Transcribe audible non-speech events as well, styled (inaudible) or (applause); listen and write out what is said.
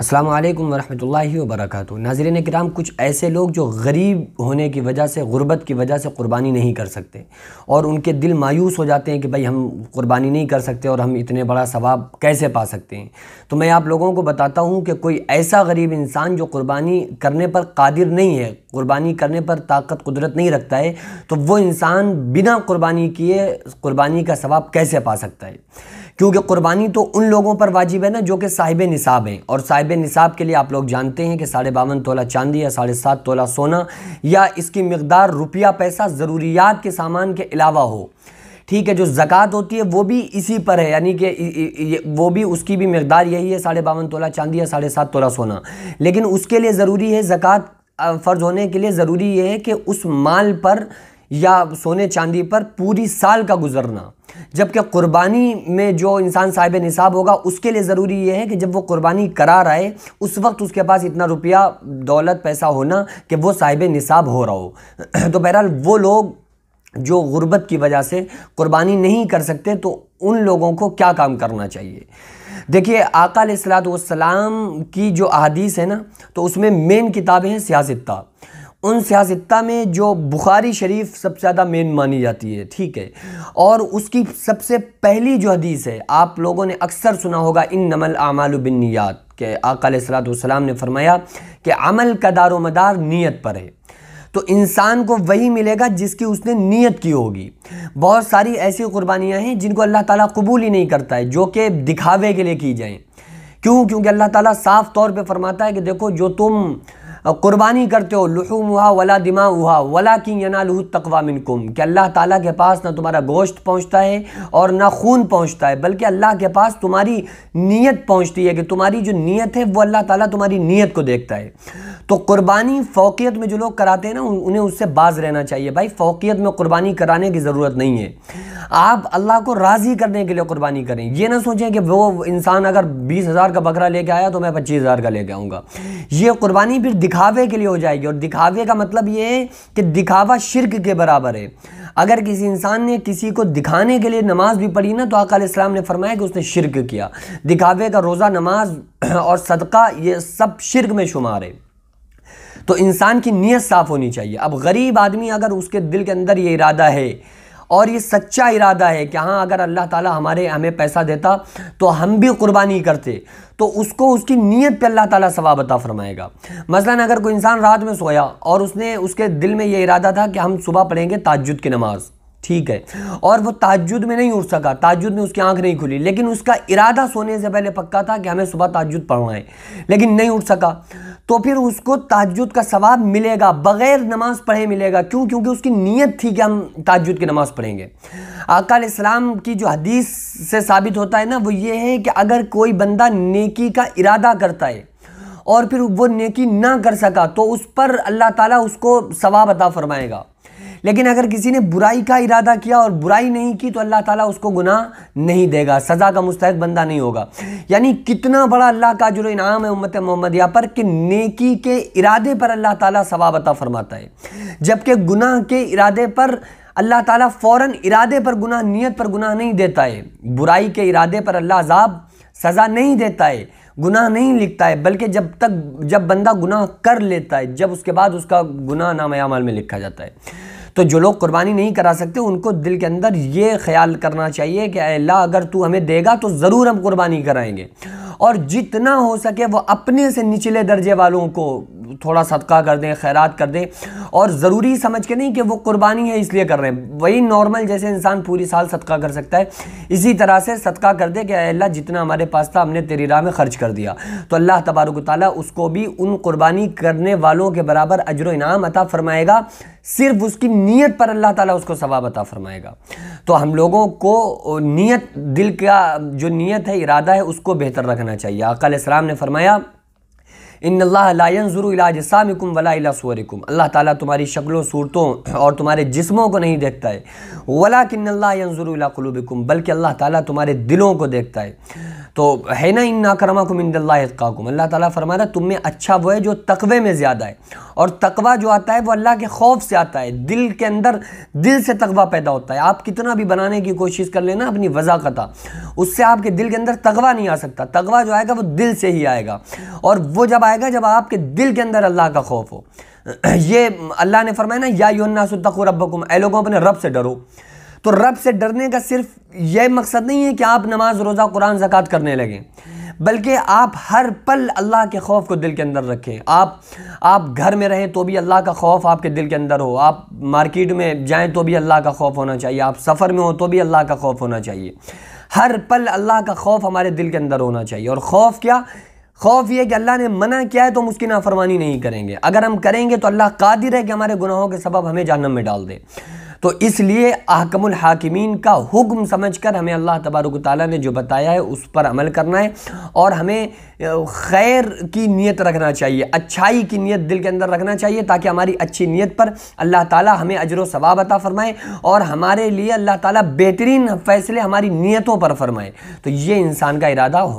अस्सलाम वालेकुम वरहमतुल्लाहि वबरकत नाजरन कराम कुछ ऐसे लोग जो गरीब होने की वजह से ग़ुरबत की वजह से कुर्बानी नहीं कर सकते और उनके दिल मायूस हो जाते हैं कि भाई हम क़ुरबानी नहीं कर सकते और हम इतने बड़ा सवाब कैसे पा सकते हैं तो मैं आप लोगों को बताता हूँ कि कोई ऐसा गरीब इंसान जो क़ुरबानी करने पर कादिर नहीं है क़ुरबानी करने पर ताकत कुदरत नहीं रखता है तो वो इंसान बिना क़ुरबानी किए क़ुरबानी का सवाब कैसे पा सकता है क्योंकि क़ुरबानी तो उन लोगों पर वाजिब है ना जो कि साहिब निसाब हैं और साहिब निसाब के लिए आप लोग जानते हैं कि साढ़े बावन तोला चांदी या साढ़े सात तोला सोना या इसकी मकदार रुपया पैसा ज़रूरियात के सामान के अलावा हो ठीक है जो ज़क़़त होती है वो भी इसी पर है यानी कि वो भी उसकी भी मकदार यही है साढ़े बावन तोला चांदी या साढ़े सात तोला सोना लेकिन उसके लिए ज़रूरी है ज़क़़त फ़र्ज होने के लिए ज़रूरी ये है कि उस माल पर या सोने चांदी पर पूरी साल का गुजरना जबकि कुर्बानी में जो इंसान साहिब निसाब होगा उसके लिए ज़रूरी यह है कि जब वो कुर्बानी करा रहा है उस वक्त उसके पास इतना रुपया दौलत पैसा होना कि वो साहिब निसाब हो रहा हो (clears throat) तो बहरहाल वो लोग जो गुर्बत की वजह से कुर्बानी नहीं कर सकते तो उन लोगों को क्या काम करना चाहिए देखिए आकाल सलाम की जो अदीस है ना तो उसमें मेन किताबें हैं सियासत उन सियासत्ता में जो बुखारी शरीफ सबसे ज़्यादा मेन मानी जाती है ठीक है और उसकी सबसे पहली जो हदीस है आप लोगों ने अक्सर सुना होगा इन नमल आमाल नियात के आकल ने फरमाया कि अमल का दारो मदार नीयत पर है तो इंसान को वही मिलेगा जिसकी उसने नीयत की होगी बहुत सारी ऐसी कुर्बानियाँ हैं जिनको अल्लाह ताली कबूल ही नहीं करता है जो कि दिखावे के लिए की जाएँ क्यों क्योंकि अल्लाह ताली साफ तौर पर फरमाता है कि देखो जो तुम कुर्बानी करते हो लहू हुआ वला दिमा हुआ वला यना लहू तकवा मिनकुम कि अल्लाह ताला के पास ना तुम्हारा गोश्त पहुंचता है और ना खून पहुंचता है बल्कि अल्लाह के पास तुम्हारी नीयत पहुंचती है कि तुम्हारी जो नीयत है वो अल्लाह ताला तुम्हारी नीयत को देखता है तो कुर्बानी फ़ोकियत में जो लोग कराते हैं ना उन्हें उससे बाज रहना चाहिए भाई फ़ोकियत में कुर्बानी कराने की ज़रूरत नहीं है आप अल्लाह को राज़ी करने के लिए कुर्बानी करें ये ना सोचें कि वो इंसान अगर बीस हज़ार का बकरा लेके आया तो मैं पच्चीस हज़ार का लेके आऊँगा ये कुर्बानी फिर दिखावे के लिए हो जाएगी और दिखावे का मतलब ये है कि दिखावा शिरक के बराबर है अगर किसी इंसान ने किसी को दिखाने के लिए नमाज भी पढ़ी ना तो इस्लाम ने फरमाया कि उसने शिरक किया दिखावे का रोज़ा नमाज (clears throat) और सदका ये सब शिरक में शुमार है तो इंसान की नीयत साफ़ होनी चाहिए अब गरीब आदमी अगर उसके दिल के अंदर ये इरादा है और ये सच्चा इरादा है कि हाँ अगर अल्लाह ताला हमारे हमें पैसा देता तो हम भी कुर्बानी करते तो उसको उसकी नीयत पे अल्लाह ताला सवाब अता फरमाएगा मसलन अगर कोई इंसान रात में सोया और उसने उसके दिल में ये इरादा था कि हम सुबह पढ़ेंगे ताजुद की नमाज़ ठीक है और वो ताजुद में नहीं उठ सका ताजुद में उसकी आंख नहीं खुली लेकिन उसका इरादा सोने से पहले पक्का था कि हमें सुबह ताजुद पढ़वाएं लेकिन नहीं उठ सका तो फिर उसको ताजुद का सवाब मिलेगा बग़ैर नमाज पढ़े मिलेगा क्यों क्योंकि उसकी नीयत थी कि हम ताजुद की नमाज़ पढ़ेंगे आकाल इस्लाम की जो हदीस से साबित होता है ना वो ये है कि अगर कोई बंदा नेकी का इरादा करता है और फिर वो नेकी ना कर सका तो उस पर अल्लाह ताला उसको सवाब अता फरमाएगा लेकिन अगर किसी ने बुराई का इरादा किया और बुराई नहीं की तो अल्लाह ताला उसको गुनाह नहीं देगा सज़ा का मुस्तक बंदा नहीं होगा यानी कितना बड़ा अल्लाह का जो इनाम है उम्मत मोहम्मदिया पर कि नेकी के इरादे पर अल्लाह ताला सवाब अता फरमाता है जबकि गुनाह के इरादे पर अल्लाह ताला फ़ौरन इरादे पर गुनाह नीयत पर गुनाह नहीं देता है बुराई के इरादे पर अल्लाह अजाब सज़ा नहीं देता है गुनाह नहीं लिखता है बल्कि जब तक जब बंदा गुनाह कर लेता है जब उसके बाद उसका गुनाह नाम में लिखा जाता है तो जो लोग कुर्बानी नहीं करा सकते उनको दिल के अंदर ये ख्याल करना चाहिए कि अल्लाह अगर तू हमें देगा तो ज़रूर हम कुर्बानी कराएंगे और जितना हो सके वो अपने से निचले दर्जे वालों को थोड़ा सदका कर दें खैरत कर दें और ज़रूरी समझ के नहीं कि वो कुर्बानी है इसलिए कर रहे हैं वही नॉर्मल जैसे इंसान पूरी साल सदका कर सकता है इसी तरह से सदका कर दे कि अल्लाह जितना हमारे पास था हमने तेरी राह में खर्च कर दिया तो अल्लाह तबारक ताली उसको भी उन कुर्बानी करने वालों के बराबर अजर इनाम अता फरमाएगा सिर्फ उसकी नीयत पर अल्लाह ताला उसको सवाब अता फरमाएगा तो हम लोगों को नीयत दिल का जो नीयत है इरादा है उसको बेहतर रखना चाहिए अकाल इस्लाम ने फरमाया इन लाजसामकुम वला सूरकुम अल्लाह ताला तुम्हारी शक्लों सूरतों और तुम्हारे जिस्मों को नहीं देखता है वला किन्नल्लाजुरकुलुबकुम बल्कि अल्लाह ताला तुम्हारे दिलों को देखता है तो है ना इन नाकरमाकुम इंदल्लाकाकुम अल्लाह ताला फरमा रहा तुम में अच्छा वो है जो तकवे में ज़्यादा है और तकवा जो आता है वो अल्लाह के खौफ से आता है दिल के अंदर दिल से तकवा पैदा होता है आप कितना भी बनाने की कोशिश कर लेना अपनी वजाकता उससे आपके दिल के अंदर तकवा नहीं आ सकता तकवा जो आएगा वो दिल से ही आएगा और वो जब आएगा जब आपके दिल के अंदर अल्लाह का खौफ हो (clears throat) ये अल्लाह ने फरमाया ना या योन्नासको रबकुम ए लोगों अपने रब से डरो तो रब से डरने का सिर्फ ये मकसद नहीं है कि आप नमाज रोज़ा कुरान जक़ात करने लगें बल्कि आप हर पल अल्लाह के खौफ को दिल के अंदर रखें आप आप घर में रहें तो भी अल्लाह का खौफ आपके दिल के अंदर हो आप मार्केट में जाएं तो भी अल्लाह का खौफ होना चाहिए आप सफ़र में हो तो भी अल्लाह का खौफ होना चाहिए हर पल अल्लाह का खौफ हमारे दिल के अंदर होना चाहिए और खौफ क्या खौफ ये कि अल्लाह ने मना किया है तो हम उसकी नाफरमानी नहीं करेंगे अगर हम करेंगे तो अल्लाह कादिर है कि हमारे गुनाहों के सबब हमें जानम में डाल दे तो इसलिए अहकमुल हाकिमीन का हुक्म समझकर हमें अल्लाह तबारक ताली ने जो बताया है उस पर अमल करना है और हमें खैर की नीयत रखना चाहिए अच्छाई की नीयत दिल के अंदर रखना चाहिए ताकि हमारी अच्छी नीयत पर अल्लाह ताला हमें अजर सवाब अता फ़रमाए और हमारे लिए अल्लाह ताला बेहतरीन फ़ैसले हमारी नीयतों पर फरमाए तो ये इंसान का इरादा हो